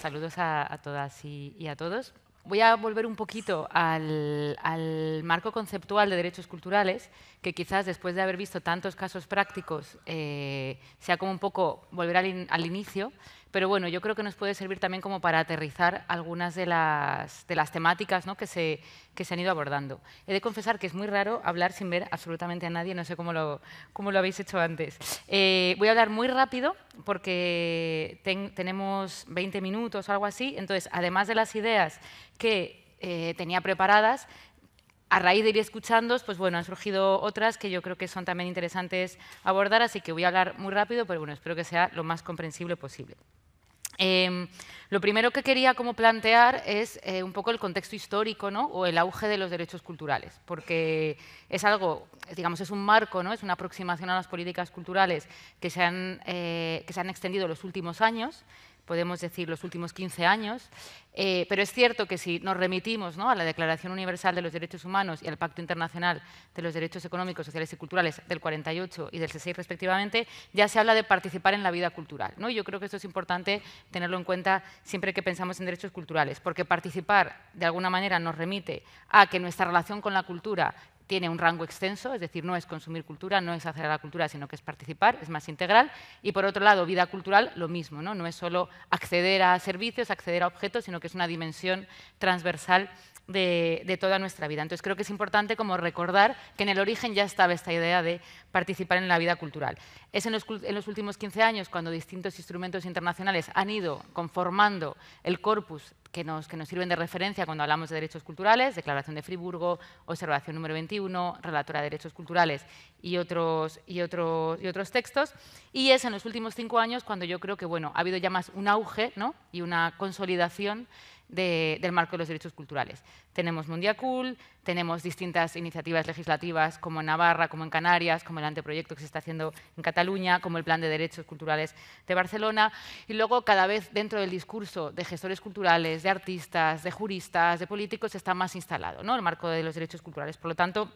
Saludos a, todas y, a todos. Voy a volver un poquito al, marco conceptual de derechos culturales, que quizás después de haber visto tantos casos prácticos eh, sea como un poco volver al inicio. Pero bueno, yo creo que nos puede servir también como para aterrizar algunas de las, temáticas que, se, han ido abordando. He de confesar que es muy raro hablar sin ver absolutamente a nadie, no sé cómo lo, habéis hecho antes. Eh, voy a hablar muy rápido porque tenemos 20 minutos o algo así, entonces además de las ideas que eh, tenía preparadas, a raíz de ir escuchándos, pues bueno, han surgido otras que yo creo que son también interesantes abordar, así que voy a hablar muy rápido, pero bueno, espero que sea lo más comprensible posible. Em, lo primero que quería como plantear es eh, un poco el contexto histórico ¿no? o el auge de los derechos culturales, porque es algo, digamos, es un marco, ¿no? es una aproximación a las políticas culturales que se han, extendido eh, que se han extendido los últimos años podemos decir, los últimos 15 años. Eh, pero es cierto que si nos remitimos a la Declaración Universal de los Derechos Humanos y al Pacto Internacional de los Derechos Económicos, Sociales y Culturales del 48 y del 66 respectivamente, ya se habla de participar en la vida cultural. ¿no? Y yo creo que esto es importante tenerlo en cuenta siempre que pensamos en derechos culturales, porque participar de alguna manera nos remite a que nuestra relación con la cultura tiene un rango extenso, es decir, no es consumir cultura, no es hacer a la cultura, sino que es participar, es más integral. Y por otro lado, vida cultural, lo mismo, ¿no? es solo acceder a servicios, acceder a objetos, sino que es una dimensión transversal de, toda nuestra vida. Entonces creo que es importante como recordar que en el origen ya estaba esta idea de participar en la vida cultural. Es en los, en los últimos 15 años cuando distintos instrumentos internacionales han ido conformando el corpus que nos, que nos, sirven de referencia cuando hablamos de derechos culturales, Declaración de Friburgo, Observación número 21, Relatora de Derechos Culturales y otros, y otros, y otros textos. Y es en los últimos cinco años cuando yo creo que bueno, ha habido ya más un auge y una consolidación del marco de los derechos culturales. Tenemos Mundiacul, tenemos distintas iniciativas legislativas como en Navarra, como en Canarias, como el anteproyecto que se está haciendo en Cataluña, como el Plan de Derechos Culturales de Barcelona. Y luego cada vez dentro del discurso de gestores culturales, de artistas, de juristas, de políticos, está más instalado ¿no? el marco de los derechos culturales. Por lo tanto,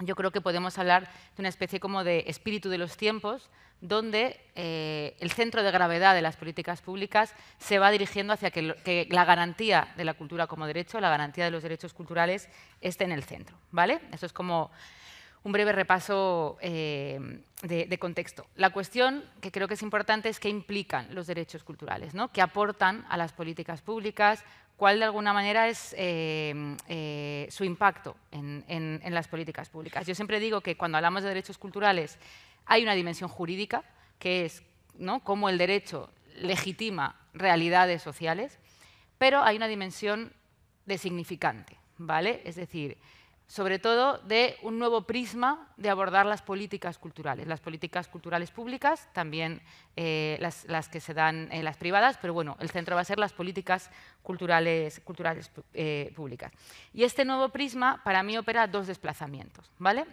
yo creo que podemos hablar de una especie como de espíritu de los tiempos, donde eh, el centro de gravedad de las políticas públicas se va dirigiendo hacia que, la garantía de la cultura como derecho, la garantía de los derechos culturales, esté en el centro. ¿vale? Eso es como un breve repaso eh, de, contexto. La cuestión que creo que es importante es qué implican los derechos culturales, ¿no? qué aportan a las políticas públicas, cuál de alguna manera es em, eh, su impacto en, las políticas públicas. Yo siempre digo que cuando hablamos de derechos culturales hay una dimensión jurídica, que es ¿no? cómo el derecho legitima realidades sociales, pero hay una dimensión de significante, ¿vale? Es decir, sobre todo de un nuevo prisma de abordar las políticas culturales, las políticas culturales públicas, también eh, las, que se dan en las privadas, pero bueno, el centro va a ser las políticas culturales, eh, públicas. Y este nuevo prisma para mí opera dos desplazamientos, ¿vale?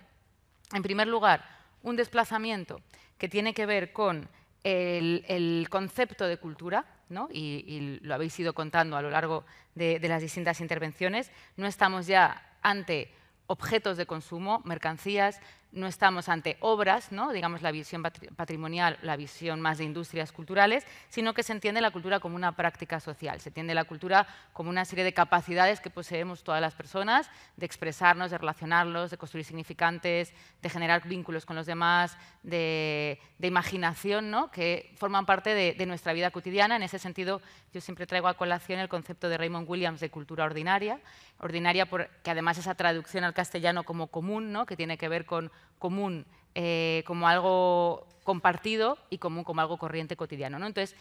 En primer lugar, un desplazamiento que tiene que ver con el, concepto de cultura, ¿no? Y, lo habéis ido contando a lo largo de, de las distintas intervenciones, no estamos ya ante objetos de consumo, mercancías, no estamos ante obras, ¿no? digamos la visión patrimonial, la visión más de industrias culturales, sino que se entiende la cultura como una práctica social, se entiende la cultura como una serie de capacidades que poseemos todas las personas, de expresarnos, de relacionarnos, de construir significantes, de generar vínculos con los demás, de, imaginación, ¿no? que forman parte de, nuestra vida cotidiana. En ese sentido, yo siempre traigo a colación el concepto de Raymond Williams de cultura ordinaria, ordinaria porque además esa traducción al castellano como común, ¿no? que tiene que ver con común eh, como algo compartido y común como algo corriente cotidiano. Entonces,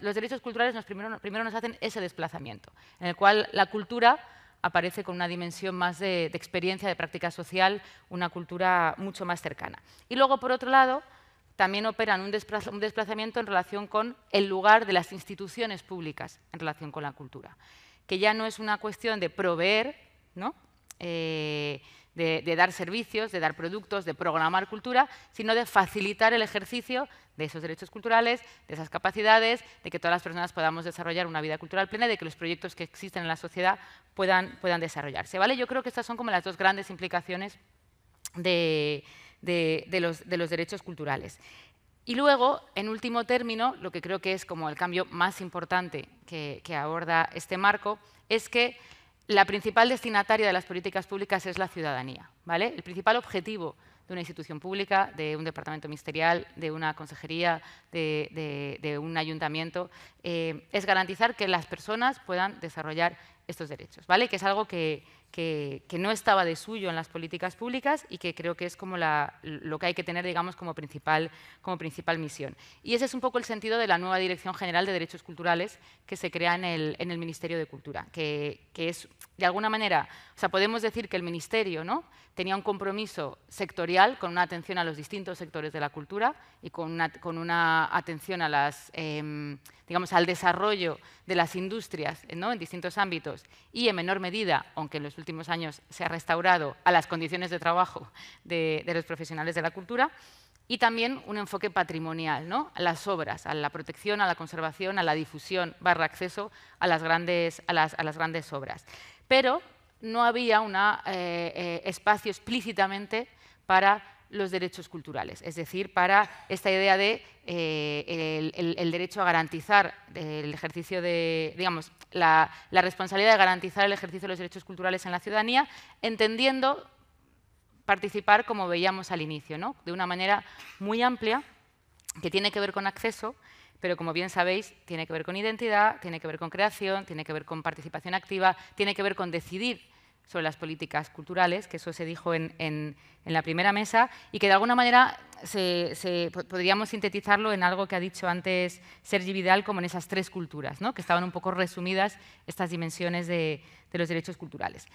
los derechos culturales primero, nos hacen ese desplazamiento, en el cual la cultura aparece con una dimensión más de, experiencia, de práctica social, una cultura mucho más cercana. Y luego, por otro lado, también operan un, desplazamiento en relación con el lugar de las instituciones públicas en relación con la cultura, que ya no es una cuestión de proveer, eh, de, dar servicios, de dar productos, de programar cultura, sino de facilitar el ejercicio de esos derechos culturales, de esas capacidades, de que todas las personas podamos desarrollar una vida cultural plena y de que los proyectos que existen en la sociedad puedan, puedan desarrollarse. ¿vale? Yo creo que estas son como las dos grandes implicaciones de, los, derechos culturales. Y luego, en último término, lo que creo que es como el cambio más importante que, aborda este marco, es que la principal destinataria de las políticas públicas es la ciudadanía. ¿vale? El principal objetivo de una institución pública, de un departamento ministerial, de una consejería, de, un ayuntamiento, eh, es garantizar que las personas puedan desarrollar estos derechos, ¿vale? que es algo que, no estaba de suyo en las políticas públicas y que creo que es como lo que hay que tener digamos, como, principal, como principal misión. Y ese es un poco el sentido de la nueva Dirección General de Derechos Culturales que se crea en el, Ministerio de Cultura, que, es, de alguna manera, o sea, podemos decir que el Ministerio ¿no? tenía un compromiso sectorial con una atención a los distintos sectores de la cultura y con una, con una atención a las, em, digamos, al desarrollo de las industrias ¿no? en distintos ámbitos y, en menor medida, aunque en los últimos años se ha restaurado a las condiciones de trabajo de, los profesionales de la cultura, y también un enfoque patrimonial, ¿no? a las obras, a la protección, a la conservación, a la difusión, barra acceso a las grandes, a las, grandes obras. Pero no había un eh, eh, espacio explícitamente para los derechos culturales, es decir, para esta idea de eh, el, derecho a garantizar el ejercicio de, digamos, la, la responsabilidad de garantizar el ejercicio de los derechos culturales en la ciudadanía, entendiendo participar como veíamos al inicio, ¿no? de una manera muy amplia que tiene que ver con acceso, pero como bien sabéis, tiene que ver con identidad, tiene que ver con creación, tiene que ver con participación activa, tiene que ver con decidir sobre las políticas culturales, que eso se dijo en, la primera mesa, y que de alguna manera se, podríamos sintetizarlo en algo que ha dicho antes Sergi Vidal, como en esas tres culturas, ¿no? que estaban un poco resumidas estas dimensiones de, los derechos culturales.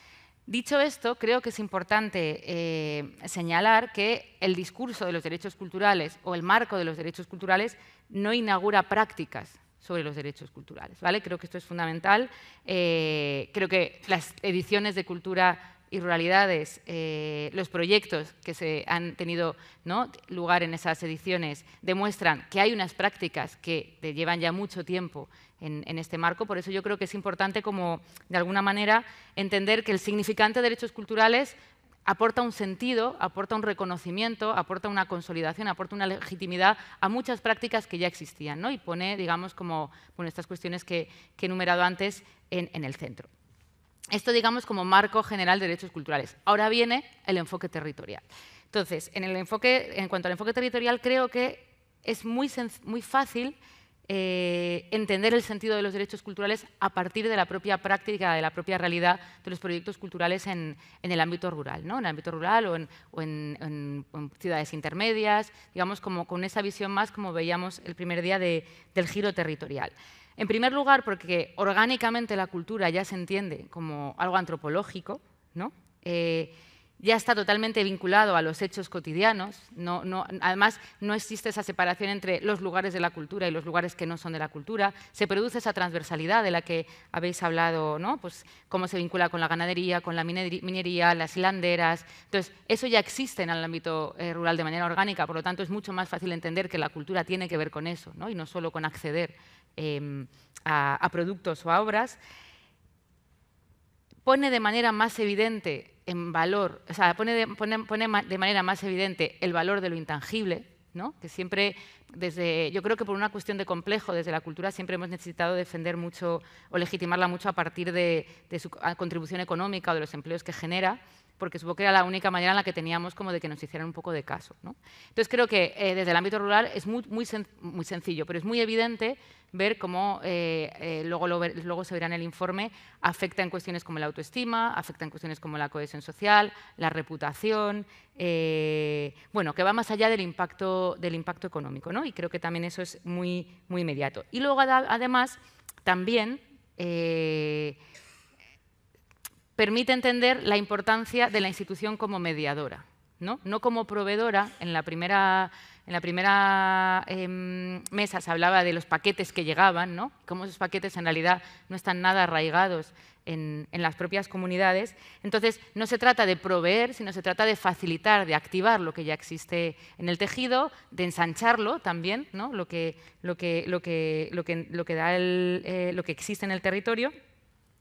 Dicho esto, creo que es importante eh, señalar que el discurso de los derechos culturales o el marco de los derechos culturales no inaugura prácticas sobre los derechos culturales. ¿vale? Creo que esto es fundamental. Eh, creo que las ediciones de cultura y ruralidades, eh, los proyectos que se han tenido ¿no? lugar en esas ediciones demuestran que hay unas prácticas que llevan ya mucho tiempo en, en, este marco. Por eso yo creo que es importante como, de alguna manera, entender que el significante de derechos culturales aporta un sentido, aporta un reconocimiento, aporta una consolidación, aporta una legitimidad a muchas prácticas que ya existían ¿no? y pone, digamos, como estas cuestiones que, he enumerado antes en, el centro. Esto, digamos, como marco general de derechos culturales. Ahora viene el enfoque territorial. Entonces, en, enfoque, en cuanto al enfoque territorial, creo que es muy, muy fácil eh, entender el sentido de los derechos culturales a partir de la propia práctica, de la propia realidad de los proyectos culturales en, el ámbito rural, ¿no? en el ámbito rural o, en, ciudades intermedias, digamos, como con esa visión más como veíamos el primer día del giro territorial. En primer lugar, porque orgánicamente la cultura ya se entiende como algo antropológico, ¿no? Eh, ya está totalmente vinculado a los hechos cotidianos. además, no existe esa separación entre los lugares de la cultura y los lugares que no son de la cultura. Se produce esa transversalidad de la que habéis hablado, ¿no? pues, cómo se vincula con la ganadería, con la minería, las hilanderas. Entonces, eso ya existe en el ámbito eh, rural de manera orgánica, por lo tanto, es mucho más fácil entender que la cultura tiene que ver con eso y no solo con acceder em, a, a productos o a obras. Pone de manera más evidente en valor, o sea, pone de, manera más evidente el valor de lo intangible, ¿no? que siempre, desde, yo creo que por una cuestión de complejo, desde la cultura siempre hemos necesitado defender mucho o legitimarla mucho a partir de su contribución económica o de los empleos que genera, porque supongo que era la única manera en la que teníamos como de que nos hicieran un poco de caso. Entonces creo que eh, desde el ámbito rural es muy, muy, muy, sencillo, pero es muy evidente ver cómo eh, eh, luego, luego se verá en el informe, afecta en cuestiones como la autoestima, afecta en cuestiones como la cohesión social, la reputación, bueno, que va más allá del impacto, del impacto económico, ¿no? y creo que también eso es muy, muy inmediato. Y luego además también permite entender la importancia de la institución como mediadora, no, no como proveedora. En la primera, en la primera em, mesa se hablaba de los paquetes que llegaban, ¿no? cómo esos paquetes en realidad no están nada arraigados en, las propias comunidades. Entonces, no se trata de proveer, sino se trata de facilitar, de activar lo que ya existe en el tejido, de ensancharlo también, ¿no? lo, que, lo, que, lo, que, lo, lo que da eh, lo que existe en el territorio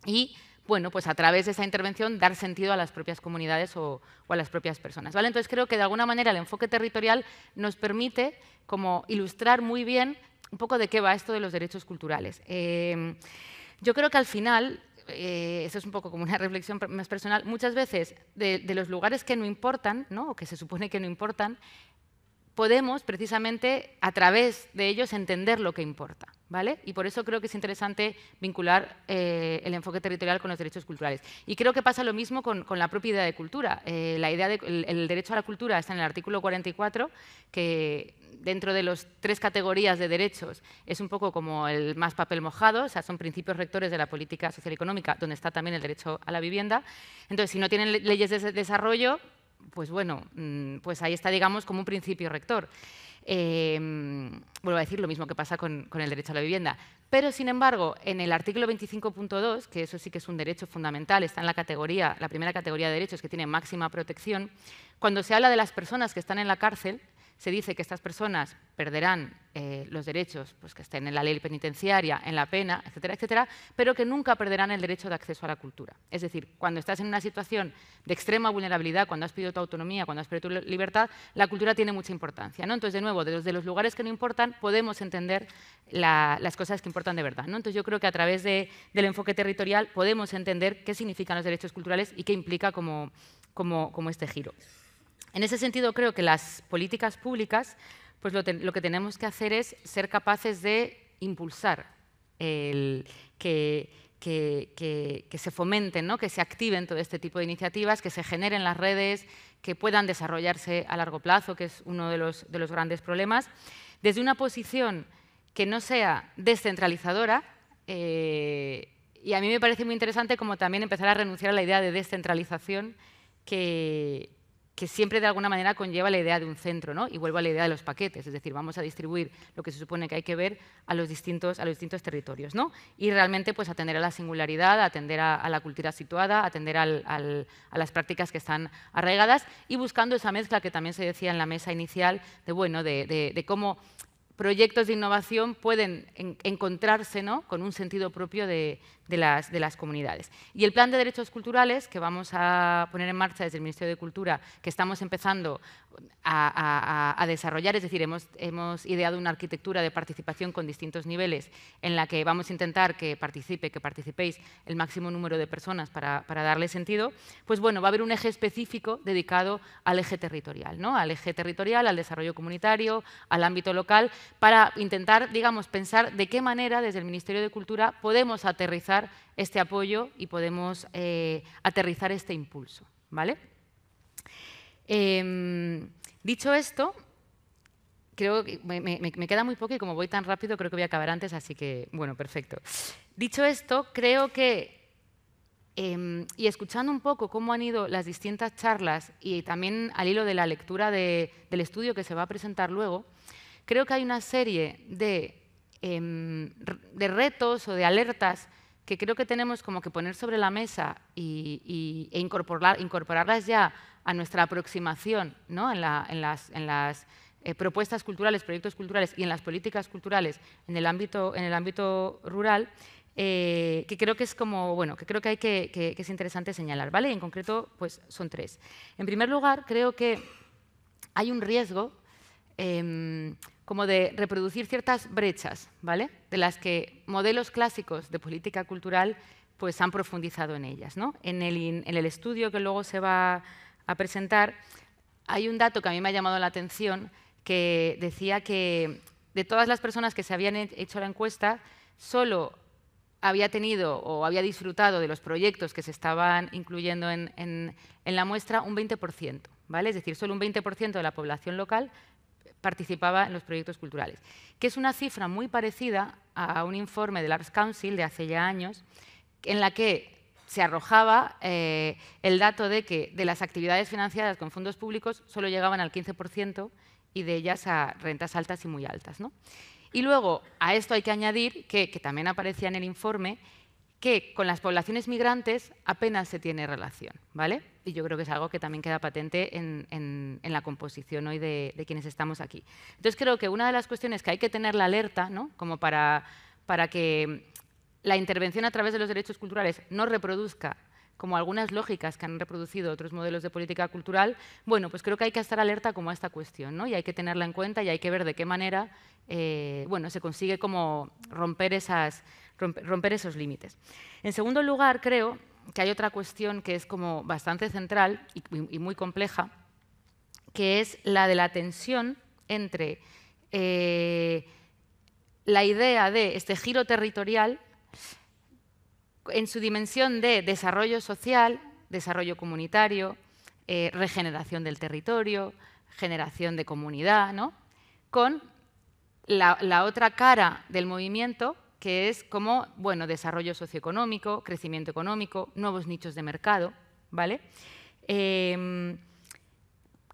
y bueno, pues a través de esa intervención dar sentido a las propias comunidades o, a las propias personas. ¿vale? Entonces creo que de alguna manera el enfoque territorial nos permite como ilustrar muy bien un poco de qué va esto de los derechos culturales. Em, yo creo que al final, eh, eso es un poco como una reflexión más personal, muchas veces de, de los lugares que no importan, ¿no? o que se supone que no importan, podemos precisamente a través de ellos entender lo que importa. Y por eso creo que es interesante vincular eh, el enfoque territorial con los derechos culturales. Y creo que pasa lo mismo con, la propia idea de cultura. Eh, la idea de, el, derecho a la cultura está en el artículo 44, que dentro de las tres categorías de derechos es un poco como el más papel mojado, o sea, son principios rectores de la política social económica, donde está también el derecho a la vivienda. Entonces, si no tienen leyes de desarrollo, pues bueno, mm, pues ahí está, digamos, como un principio rector. Em, vuelvo a decir lo mismo que pasa con, con, el derecho a la vivienda. Pero, sin embargo, en el artículo 25.2, que eso sí que es un derecho fundamental, está en la categoría, la primera categoría de derechos que tiene máxima protección, cuando se habla de las personas que están en la cárcel, se dice que estas personas perderán eh, los derechos pues, que estén en la ley penitenciaria, en la pena, etcétera, etcétera, pero que nunca perderán el derecho de acceso a la cultura. Es decir, cuando estás en una situación de extrema vulnerabilidad, cuando has perdido tu autonomía, cuando has perdido tu libertad, la cultura tiene mucha importancia. ¿no? Entonces, de nuevo, desde los lugares que no importan, podemos entender las cosas que importan de verdad. Entonces, yo creo que a través del enfoque territorial podemos entender qué significan los derechos culturales y qué implica como este giro. En ese sentido, creo que las políticas públicas, pues lo, que tenemos que hacer es ser capaces de impulsar que, se fomenten, ¿no? que se activen todo este tipo de iniciativas, que se generen las redes, que puedan desarrollarse a largo plazo, que es uno de los, grandes problemas, desde una posición que no sea descentralizadora. Eh, y a mí me parece muy interesante como también empezar a renunciar a la idea de descentralización que, que siempre de alguna manera conlleva la idea de un centro, ¿no? Y vuelvo a la idea de los paquetes, es decir, vamos a distribuir lo que se supone que hay que ver a los distintos, a los distintos territorios, ¿no? Y realmente pues atender a la singularidad, atender a, la cultura situada, atender a las prácticas que están arraigadas y buscando esa mezcla que también se decía en la mesa inicial de, bueno, de cómo proyectos de innovación pueden encontrarse con un sentido propio de, las, comunidades. Y el plan de derechos culturales que vamos a poner en marcha desde el Ministerio de Cultura, que estamos empezando a, desarrollar, es decir, hemos, ideado una arquitectura de participación con distintos niveles en la que vamos a intentar que participe, que participéis el máximo número de personas para, darle sentido, pues bueno, va a haber un eje específico dedicado al eje territorial, ¿no? al eje territorial, al desarrollo comunitario, al ámbito local, para intentar, digamos, pensar de qué manera desde el Ministerio de Cultura podemos aterrizar este apoyo y podemos eh, aterrizar este impulso. ¿vale? Em, dicho esto, creo que me, queda muy poco y como voy tan rápido creo que voy a acabar antes, así que bueno, perfecto. Dicho esto, creo que, em, y escuchando un poco cómo han ido las distintas charlas y también al hilo de la lectura del estudio que se va a presentar luego, creo que hay una serie em, de, retos o de alertas que creo que tenemos como que poner sobre la mesa y, e incorporar, incorporarlas ya a nuestra aproximación en, las, eh, propuestas culturales, proyectos culturales y en las políticas culturales en el ámbito, rural, eh, que creo que es como, bueno, que creo que, hay que, es interesante señalar, ¿vale? en concreto, pues son tres. En primer lugar, creo que hay un riesgo Em, como de reproducir ciertas brechas, ¿vale? De las que modelos clásicos de política cultural pues han profundizado en ellas. En, el, estudio que luego se va a presentar, hay un dato que a mí me ha llamado la atención que decía que de todas las personas que se habían hecho la encuesta, solo había tenido o había disfrutado de los proyectos que se estaban incluyendo en, la muestra un 20%, ¿vale? Es decir, solo un 20% de la población local participaba en los proyectos culturales, que es una cifra muy parecida a un informe del Arts Council de hace ya años, en la que se arrojaba eh, el dato de que de las actividades financiadas con fondos públicos solo llegaban al 15% y de ellas a rentas altas y muy altas. Y luego, a esto hay que añadir que también aparecía en el informe, que con las poblaciones migrantes apenas se tiene relación, ¿vale? Y yo creo que es algo que también queda patente en, la composición hoy de, quienes estamos aquí. Entonces creo que una de las cuestiones que hay que tener la alerta, ¿no? Como para, para que la intervención a través de los derechos culturales no reproduzca como algunas lógicas que han reproducido otros modelos de política cultural, bueno, pues creo que hay que estar alerta como a esta cuestión, ¿no? Y hay que tenerla en cuenta y hay que ver de qué manera, eh, bueno, se consigue como romper, esas, romper esos límites. En segundo lugar, creo que hay otra cuestión que es como bastante central y, muy compleja, que es la de la tensión entre eh, la idea de este giro territorial en su dimensión de desarrollo social, desarrollo comunitario, eh, regeneración del territorio, generación de comunidad, ¿no? con la, otra cara del movimiento, que es como bueno, desarrollo socioeconómico, crecimiento económico, nuevos nichos de mercado. ¿vale? Em,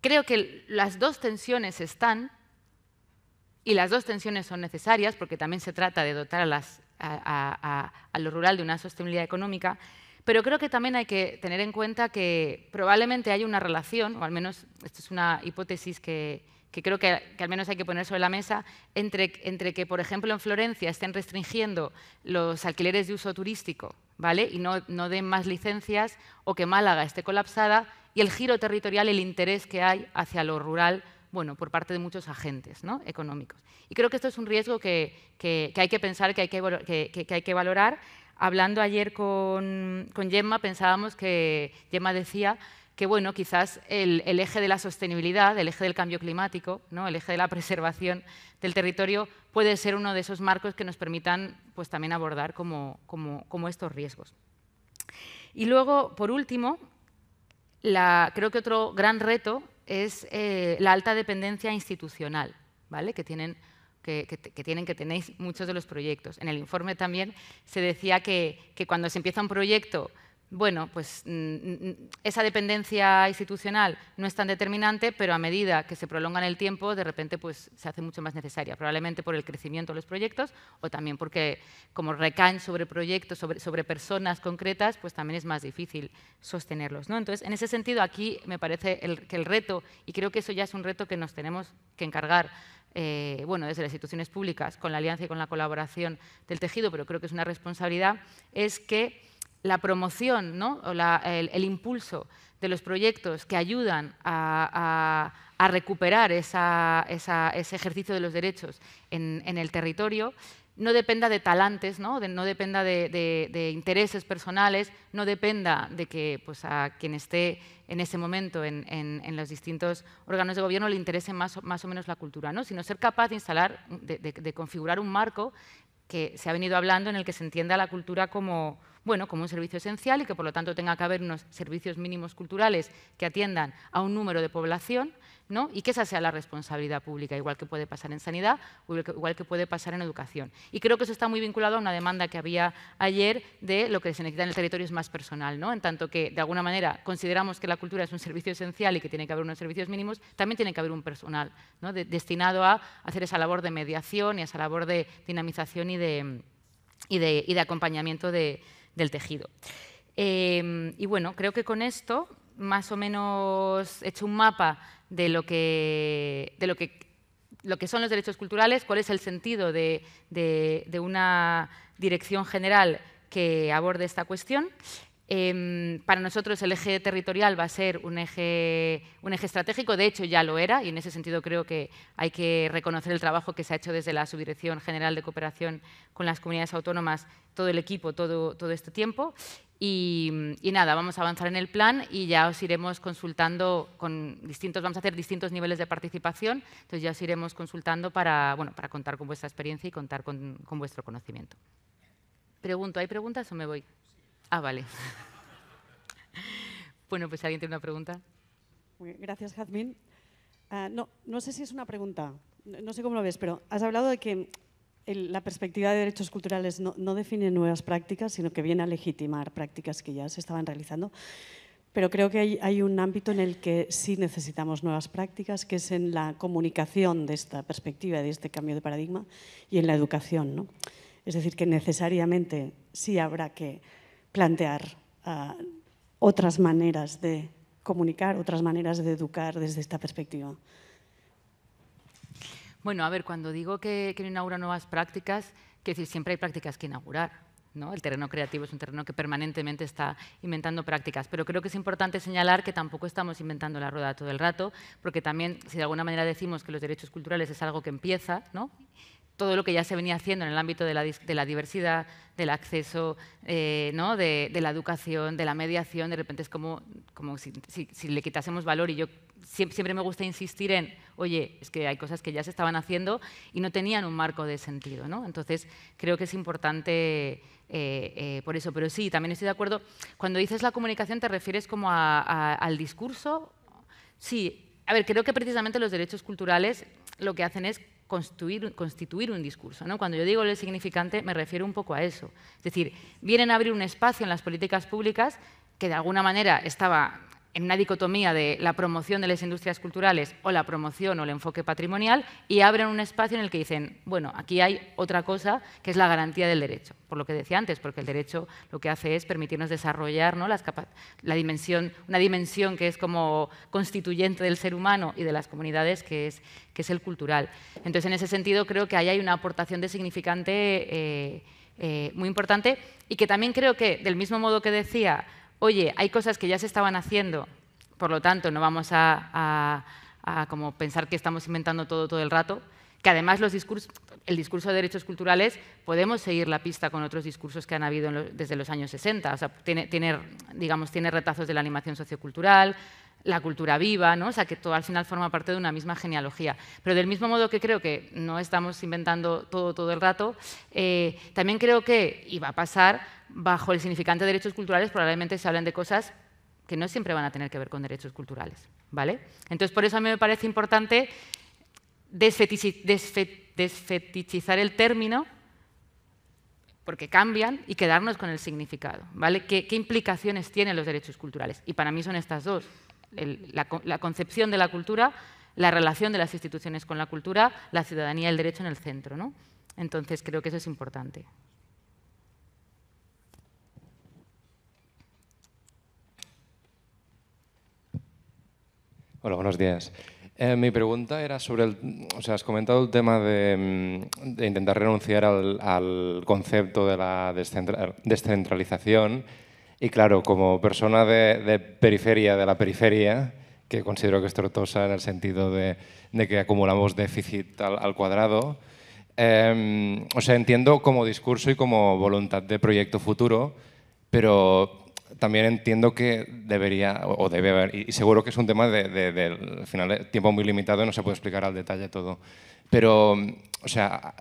creo que las dos tensiones están y las dos tensiones son necesarias porque también se trata de dotar a las a, lo rural de una sostenibilidad económica, pero creo que también hay que tener en cuenta que probablemente hay una relación, o al menos esto es una hipótesis que, creo que, al menos hay que poner sobre la mesa, entre, entre que, por ejemplo, en Florencia estén restringiendo los alquileres de uso turístico ¿vale? y no, no den más licencias, o que Málaga esté colapsada, y el giro territorial, el interés que hay hacia lo rural bueno, por parte de muchos agentes económicos. Y creo que esto es un riesgo que, hay que pensar, que hay que, que valorar. Hablando ayer con, con, Gemma, pensábamos que Gemma decía que bueno, quizás el, eje de la sostenibilidad, el eje del cambio climático, ¿no? el eje de la preservación del territorio puede ser uno de esos marcos que nos permitan pues, también abordar como, como, estos riesgos. Y luego, por último, creo que otro gran reto es eh, la alta dependencia institucional, que, tienen, que, que, tenéis muchos de los proyectos. En el informe también se decía que cuando se empieza un proyecto bueno, pues mm, mm, esa dependencia institucional no es tan determinante, pero a medida que se prolonga el tiempo, de repente pues, se hace mucho más necesaria, probablemente por el crecimiento de los proyectos o también porque como recaen sobre proyectos, sobre, personas concretas, pues también es más difícil sostenerlos. Entonces, en ese sentido, aquí me parece que el reto, y creo que eso ya es un reto que nos tenemos que encargar eh, bueno, desde las instituciones públicas, con la alianza y con la colaboración del tejido, pero creo que es una responsabilidad, es que la promoción o el, impulso de los proyectos que ayudan a, recuperar ese ejercicio de los derechos en, el territorio no dependa de talantes, no, dependa de, intereses personales, no dependa de que pues, a quien esté en ese momento en, los distintos órganos de gobierno le interese más, más, o menos la cultura, ¿no? sino ser capaz de instalar, de configurar un marco que se ha venido hablando en el que se entienda la cultura como, bueno, como un servicio esencial y que por lo tanto tenga que haber unos servicios mínimos culturales que atiendan a un número de población ¿no? y que esa sea la responsabilidad pública, igual que puede pasar en sanidad, igual que puede pasar en educación. Y creo que eso está muy vinculado a una demanda que había ayer de lo que se necesita en el territorio es más personal, ¿no? en tanto que de alguna manera consideramos que la cultura es un servicio esencial y que tiene que haber unos servicios mínimos, también tiene que haber un personal ¿no? destinado a hacer esa labor de mediación y esa labor de dinamización y de, y de acompañamiento de, del tejido. Em, y bueno, creo que con esto más o menos he hecho un mapa de lo que, de lo que, lo que son los derechos culturales, cuál es el sentido de una dirección general que aborde esta cuestión. Em, para nosotros el eje territorial va a ser un eje, un eje estratégico, de hecho ya lo era, y en ese sentido creo que hay que reconocer el trabajo que se ha hecho desde la Subdirección General de Cooperación con las Comunidades Autónomas, todo el equipo, todo, este tiempo. Y, nada, vamos a avanzar en el plan y ya os iremos consultando con distintos, vamos a hacer distintos niveles de participación, entonces ya os iremos consultando para, bueno, para contar con vuestra experiencia y contar con, con vuestro conocimiento. Pregunto, ¿hay preguntas o me voy? Ah, vale. bueno, pues alguien tiene una pregunta. Gracias, Jazmín. Ah, no, sé si es una pregunta, no sé cómo lo ves, pero has hablado de que la perspectiva de derechos culturales no, define nuevas prácticas, sino que viene a legitimar prácticas que ya se estaban realizando. Pero creo que hay, un ámbito en el que sí necesitamos nuevas prácticas, que es en la comunicación de esta perspectiva, de este cambio de paradigma, y en la educación. ¿no? Es decir, que necesariamente sí habrá que plantear ah, otras maneras de comunicar, otras maneras de educar desde esta perspectiva. Bueno, a ver, cuando digo que, que inaugura nuevas prácticas, quiero decir, siempre hay prácticas que inaugurar. ¿no? El terreno creativo es un terreno que permanentemente está inventando prácticas, pero creo que es importante señalar que tampoco estamos inventando la rueda todo el rato, porque también, si de alguna manera decimos que los derechos culturales es algo que empieza, ¿no? todo lo que ya se venía haciendo en el ámbito de la, diversidad, del acceso, eh, de, la educación, de la mediación, de repente es como, como si, le quitásemos valor. Y yo siempre, me gusta insistir en, oye, es que hay cosas que ya se estaban haciendo y no tenían un marco de sentido. Entonces, creo que es importante... Eh, eh, por eso, pero sí, también estoy de acuerdo. Cuando dices la comunicación, ¿te refieres como al discurso? Sí, a ver, creo que precisamente los derechos culturales lo que hacen es constituir, constituir un discurso. ¿no? Cuando yo digo el significante me refiero un poco a eso. Es decir, vienen a abrir un espacio en las políticas públicas que de alguna manera estaba en una dicotomía de la promoción de las industrias culturales o la promoción o el enfoque patrimonial y abren un espacio en el que dicen, bueno, aquí hay otra cosa que es la garantía del derecho, por lo que decía antes, porque el derecho lo que hace es permitirnos desarrollar la dimensión, una dimensión que es como constituyente del ser humano y de las comunidades, que es, que es el cultural. Entonces, en ese sentido, creo que ahí hay una aportación de significante eh, eh, muy importante y que también creo que, del mismo modo que decía, oye, hay cosas que ya se estaban haciendo, por lo tanto, no vamos a, como pensar que estamos inventando todo todo el rato, que además los discursos, el discurso de derechos culturales podemos seguir la pista con otros discursos que han habido desde los años 60. O sea, tiene, digamos, tiene retazos de la animación sociocultural, la cultura viva, ¿no? o sea, que todo al final forma parte de una misma genealogía. Pero del mismo modo que creo que no estamos inventando todo todo el rato, eh, también creo que, y va a pasar, bajo el significante de derechos culturales probablemente se hablen de cosas que no siempre van a tener que ver con derechos culturales. ¿vale? Entonces, por eso a mí me parece importante desfetichizar, el término porque cambian y quedarnos con el significado. ¿vale? ¿Qué, implicaciones tienen los derechos culturales? Y para mí son estas dos, la, concepción de la cultura, la relación de las instituciones con la cultura, la ciudadanía y el derecho en el centro. ¿no? Entonces creo que eso es importante. Hola, buenos días. Eh, mi pregunta era sobre el. O sea, has comentado el tema de, mm, intentar renunciar al, concepto de la descentralización. Y claro, como persona de, periferia, de la periferia, que considero que es tortosa en el sentido de, que acumulamos déficit al, cuadrado, em, o sea, entiendo como discurso y como voluntad de proyecto futuro, pero también entiendo que debería, o debe haber, y seguro que es un tema de, final, eh, tiempo muy limitado, y no se puede explicar al detalle todo, pero, o sea,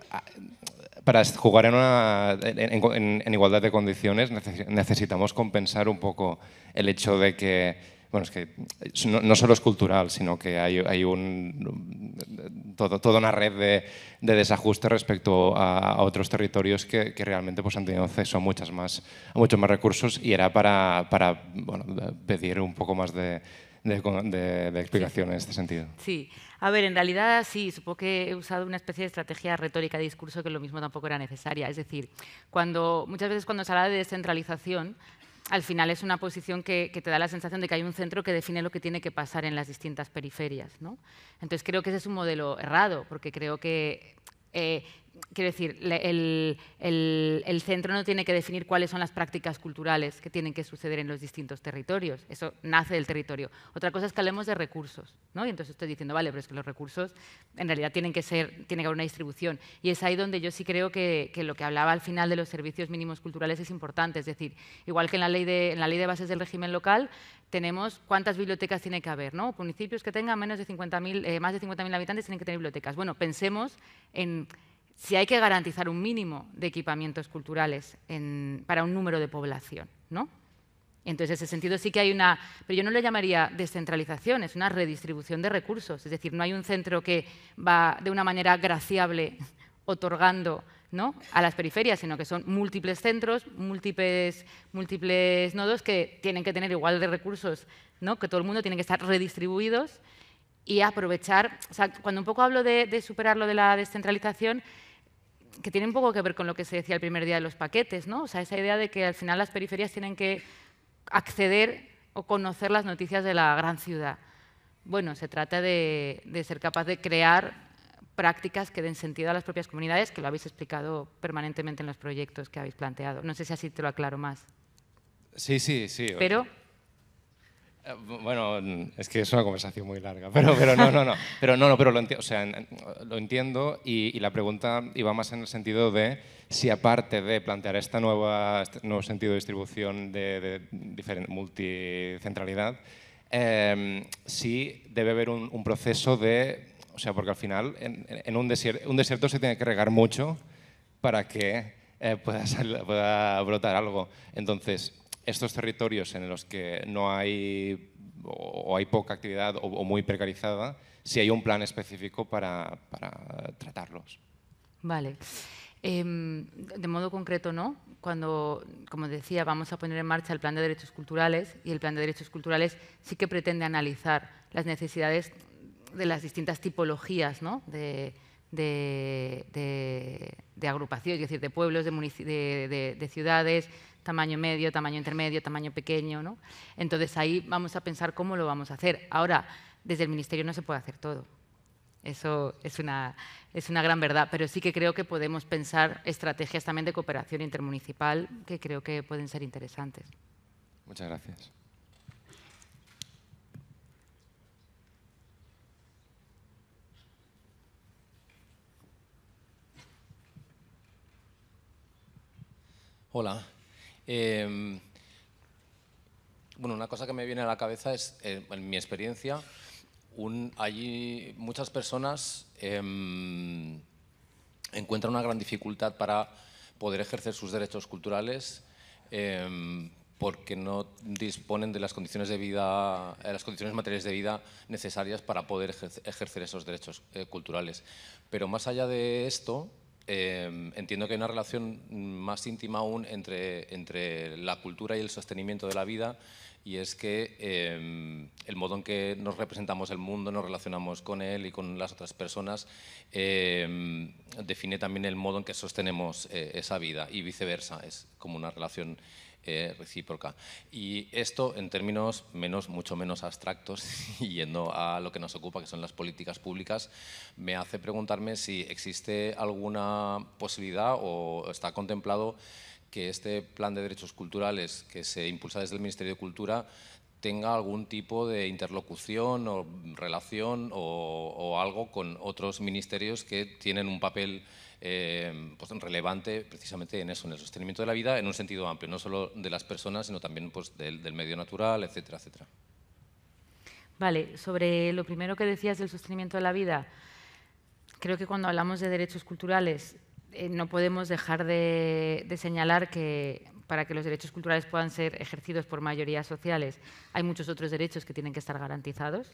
para jugar en igualdad de condiciones necesitamos compensar un poco el hecho de que bueno, es que eh, no, solo es cultural, sino que hay, un, todo, toda una red de, desajuste desajustes respecto a, otros territorios que, realmente pues, han tenido acceso a, muchas más, a muchos más recursos y era para, pedir un poco más de, explicación en este sentido. Sí, a ver, en realidad sí, supongo que he usado una especie de estrategia retórica de discurso que lo mismo tampoco era necesaria. Es decir, cuando, muchas veces cuando se habla de descentralización, al final es una posición que, te da la sensación de que hay un centro que define lo que tiene que pasar en las distintas periferias. ¿no? Entonces creo que ese es un modelo errado, porque creo que eh, quiero decir, el, centro no tiene que definir cuáles son las prácticas culturales que tienen que suceder en los distintos territorios. Eso nace del territorio. Otra cosa es que hablemos de recursos. ¿no? Y entonces estoy diciendo, vale, pero es que los recursos en realidad tienen que, ser, tiene que haber una distribución. Y es ahí donde yo sí creo que, lo que hablaba al final de los servicios mínimos culturales es importante. Es decir, igual que en la ley de, la ley de bases del régimen local, tenemos cuántas bibliotecas tiene que haber. ¿no? Municipios que tengan menos de eh, más de 50.000 habitantes tienen que tener bibliotecas. Bueno, pensemos en si hay que garantizar un mínimo de equipamientos culturales para un número de población, ¿no? Entonces, en ese sentido sí que hay una, pero yo no lo llamaría descentralización, es una redistribución de recursos. Es decir, no hay un centro que va de una manera graciable otorgando ¿no? a las periferias, sino que son múltiples centros, múltiples, múltiples nodos que tienen que tener igual de recursos, ¿no? que todo el mundo tiene que estar redistribuidos y aprovechar. cuando un poco hablo de, de superar lo de la descentralización, que tiene un poco que ver con lo que se decía el primer día de los paquetes, ¿no? O sea, esa idea de que al final las periferias tienen que acceder o conocer las noticias de la gran ciudad. Bueno, se trata de, de ser capaz de crear prácticas que den sentido a las propias comunidades, que lo habéis explicado permanentemente en los proyectos que habéis planteado. No sé si así te lo aclaro más. Sí, sí, sí. Pero... Eh, bueno, es que es una conversación muy larga, pero, no, no, no, pero no, no, pero lo, sea, lo entiendo y, la pregunta iba más en el sentido de si aparte de plantear esta nueva, este nuevo sentido de distribución de, de multicentralidad, eh, em, si debe haber un, proceso de, o sea, porque al final en, un, desierto, se tiene que regar mucho para que eh, pueda, pueda brotar algo. Entonces, estos territorios en los que no hay o hay poca actividad o, muy precarizada, si hay un plan específico para, tratarlos. Vale. Em, de modo concreto, no. Cuando, como decía, vamos a poner en marcha el Plan de Derechos Culturales y el Plan de Derechos Culturales sí que pretende analizar las necesidades de las distintas tipologías ¿no? de, de, agrupación, es decir, de pueblos, de, ciudades, tamaño medio, tamaño intermedio, tamaño pequeño. Entonces ahí vamos a pensar cómo lo vamos a hacer. Ahora, desde el Ministerio no se puede hacer todo. Eso es es una gran verdad, pero sí que creo que podemos pensar estrategias también de cooperación intermunicipal que creo que pueden ser interesantes. Muchas gracias. Hola. Em, bueno, una cosa que me viene a la cabeza es, eh, en mi experiencia, allí muchas personas em, encuentran una gran dificultad para poder ejercer sus derechos culturales em, porque no disponen de las condiciones de vida, eh, las condiciones materiales de vida necesarias para poder ejercer esos derechos eh, culturales. Pero más allá de esto, Em, entiendo que hay una relación más íntima aún entre, entre la cultura y el sostenimiento de la vida y es que em, el modo en que nos representamos el mundo, nos relacionamos con él y con las otras personas, em, define también el modo en que sostenemos eh, esa vida y viceversa, es como una relación eh, recíproca. Y esto en términos menos, mucho menos abstractos, yendo a lo que nos ocupa, que son las políticas públicas, me hace preguntarme si existe alguna posibilidad o está contemplado que este plan de derechos culturales que se impulsa desde el Ministerio de Cultura tenga algún tipo de interlocución o relación o, o algo con otros ministerios que tienen un papel eh, pues, relevante precisamente en eso, en el sostenimiento de la vida en un sentido amplio, no solo de las personas, sino también pues, del, medio natural, etcétera, etcétera. Vale, sobre lo primero que decías del sostenimiento de la vida, creo que cuando hablamos de derechos culturales eh, no podemos dejar de, de señalar que para que los derechos culturales puedan ser ejercidos por mayorías sociales, hay muchos otros derechos que tienen que estar garantizados,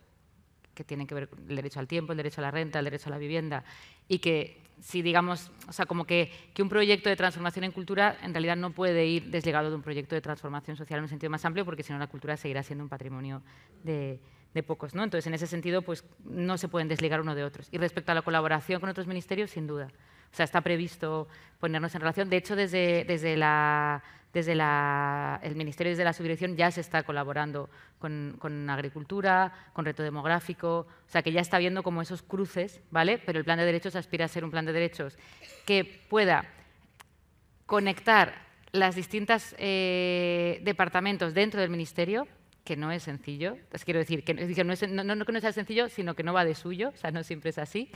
que tienen que ver con el derecho al tiempo, el derecho a la renta, el derecho a la vivienda, y que si digamos, o sea, como que, un proyecto de transformación en cultura en realidad no puede ir desligado de un proyecto de transformación social en un sentido más amplio, porque si no la cultura seguirá siendo un patrimonio de, pocos. ¿no? Entonces, en ese sentido, pues no se pueden desligar uno de otros. Y respecto a la colaboración con otros ministerios, sin duda. O sea, está previsto ponernos en relación. De hecho, desde, desde la desde el Ministerio desde la Subdirección ya se está colaborando con, agricultura, con reto demográfico, o sea que ya está viendo como esos cruces, ¿vale? Pero el plan de derechos aspira a ser un plan de derechos que pueda conectar las distintas eh, departamentos dentro del Ministerio, que no es sencillo, os quiero decir, que, no, es, que no sea sencillo, sino que no va de suyo, o sea, no siempre es así,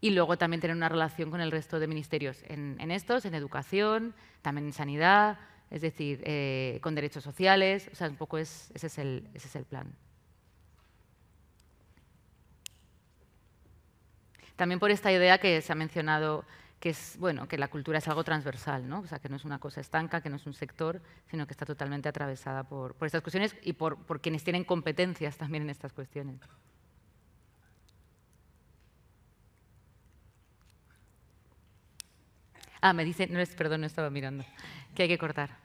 y luego también tener una relación con el resto de ministerios, en, en estos, en educación, también en sanidad, es decir, eh, con derechos sociales, o sea, un poco es, ese, es el, ese es el plan. También por esta idea que se ha mencionado, que, es, bueno, que la cultura es algo transversal, ¿no? o sea, que no es una cosa estanca, que no es un sector, sino que está totalmente atravesada por, estas cuestiones y por, quienes tienen competencias también en estas cuestiones. Ah, me dice, no, perdón, no estaba mirando, que hay que cortar.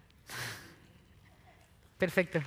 Perfecto.